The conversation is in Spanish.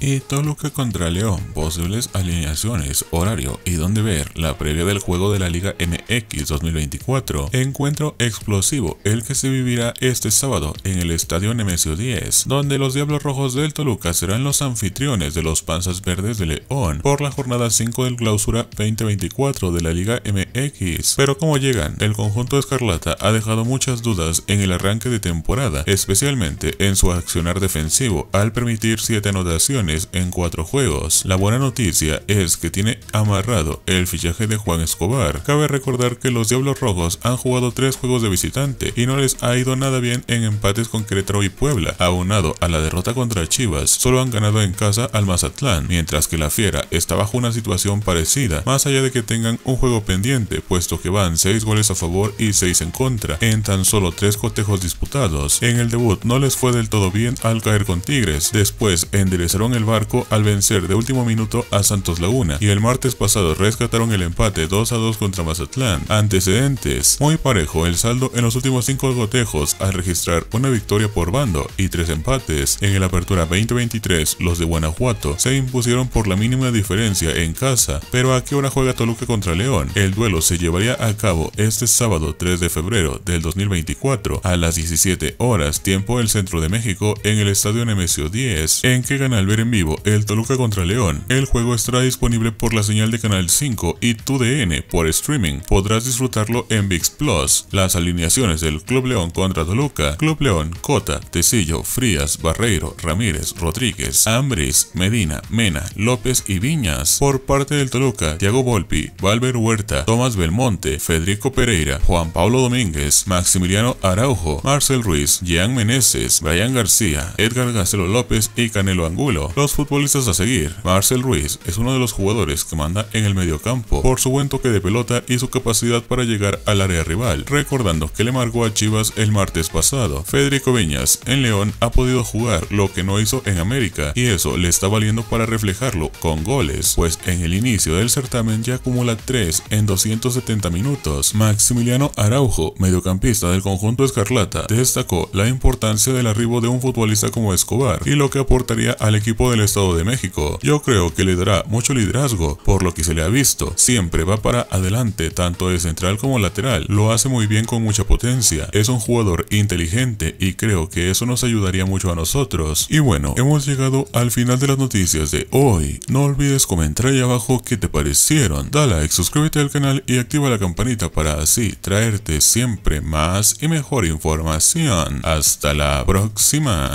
y Toluca contra León, posibles alineaciones, horario y donde ver la previa del juego de la Liga MX 2024, encuentro explosivo el que se vivirá este sábado en el Estadio Nemesio 10, donde los Diablos Rojos del Toluca serán los anfitriones de los Panzas Verdes de León por la jornada 5 del clausura 2024 de la Liga MX. Pero como llegan, el conjunto escarlata ha dejado muchas dudas en el arranque de temporada, especialmente en su accionar defensivo al permitir 7 anotaciones en cuatro juegos. La buena noticia es que tiene amarrado el fichaje de Juan Escobar. Cabe recordar que los Diablos Rojos han jugado tres juegos de visitante y no les ha ido nada bien en empates con Querétaro y Puebla, aunado a la derrota contra Chivas, solo han ganado en casa al Mazatlán, mientras que la Fiera está bajo una situación parecida, más allá de que tengan un juego pendiente, puesto que van 6 goles a favor y 6 en contra, en tan solo 3 cotejos disputados. En el debut no les fue del todo bien al caer con Tigres, después enderezaron el barco al vencer de último minuto a Santos Laguna y el martes pasado rescataron el empate 2 a 2 contra Mazatlán. Antecedentes: muy parejo el saldo en los últimos 5 gotejos al registrar una victoria por bando y 3 empates. En el Apertura 2023, los de Guanajuato se impusieron por la mínima diferencia en casa, pero ¿a qué hora juega Toluca contra León? El duelo se llevaría a cabo este sábado 3 de febrero del 2024 a las 17 horas tiempo del centro de México en el estadio Nemesio 10, en que el veren en vivo el Toluca contra León. El juego estará disponible por la señal de Canal 5 y 2DN por streaming. Podrás disfrutarlo en VIX Plus. Las alineaciones del Club León contra Toluca, Club León, Cota, Tecillo, Frías, Barreiro, Ramírez, Rodríguez, Ambris, Medina, Mena, López y Viñas. Por parte del Toluca, Thiago Volpi, Valver Huerta, Tomás Belmonte, Federico Pereira, Juan Pablo Domínguez, Maximiliano Araujo, Marcel Ruiz, Jean Meneses, Brian García, Edgar Gacelo López y Canelo Angulo. Los futbolistas a seguir. Marcel Ruiz es uno de los jugadores que manda en el mediocampo por su buen toque de pelota y su capacidad para llegar al área rival, recordando que le marcó a Chivas el martes pasado. Federico Viñas en León ha podido jugar lo que no hizo en América y eso le está valiendo para reflejarlo con goles, pues en el inicio del certamen ya acumula 3 en 270 minutos. Maximiliano Araujo, mediocampista del conjunto escarlata, destacó la importancia del arribo de un futbolista como Escobar y lo que aportaría al equipo del Estado de México. Yo creo que le dará mucho liderazgo por lo que se le ha visto. Siempre va para adelante, tanto de central como lateral. Lo hace muy bien con mucha potencia. Es un jugador inteligente y creo que eso nos ayudaría mucho a nosotros. Y bueno, hemos llegado al final de las noticias de hoy. No olvides comentar ahí abajo qué te parecieron. dale like, suscríbete al canal y activa la campanita para así traerte siempre más y mejor información. Hasta la próxima.